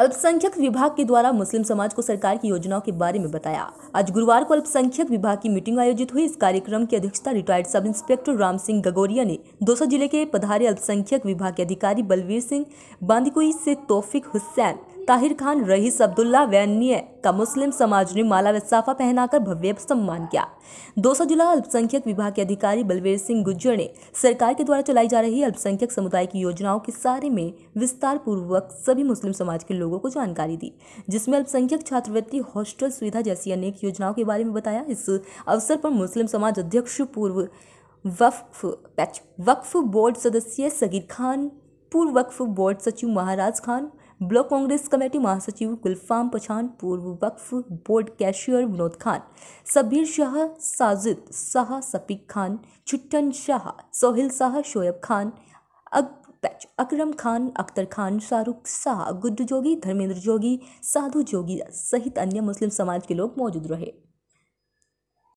अल्पसंख्यक विभाग के द्वारा मुस्लिम समाज को सरकार की योजनाओं के बारे में बताया आज गुरुवार को अल्पसंख्यक विभाग की मीटिंग आयोजित हुई इस कार्यक्रम की अध्यक्षता retired sub inspector Ram Singh गगोरिया ने दौसा जिले के पधारे अल्पसंख्यक विभाग के अधिकारी बलवीर सिंह बांदिकुई से तोफिक हुसैन ताहिर खान रईस अब्दुल्ला व अन्य का मुस्लिम समाज ने माला व साफा पहनाकर भव्य सम्मान किया 200 जिला अल्पसंख्यक विभाग के अधिकारी बलवीर सिंह गुज्जर ने सरकार के द्वारा चलाई जा रही अल्पसंख्यक समुदाय की योजनाओं के सारे में विस्तार पूर्वक सभी मुस्लिम समाज के लोगों को जानकारी दी जिसमें अल्पसंख्यक छात्रवृत्ति हॉस्टल सुविधा जैसी अनेक योजनाओं के बारे में बताया इस अवसर पर मुस्लिम समाज अध्यक्ष पूर्व वक्फ वक्फ बोर्ड सदस्य सगीर खान पूर्व वक्फ बोर्ड सचिव महाराज खान ब्लॉक कांग्रेस कमेटी महासचिव गुलफाम पछान पूर्व वक्फ बोर्ड कैशियर विनोद खान सबीर शाह साजिद शाह सफीक खान छुट्टन शाह सोहिल शाह शोएब खान पैच अकरम खान अख्तर खान शाहरुख शाह गुड्डू जोगी धर्मेंद्र जोगी साधु जोगी सहित अन्य मुस्लिम समाज के लोग मौजूद रहे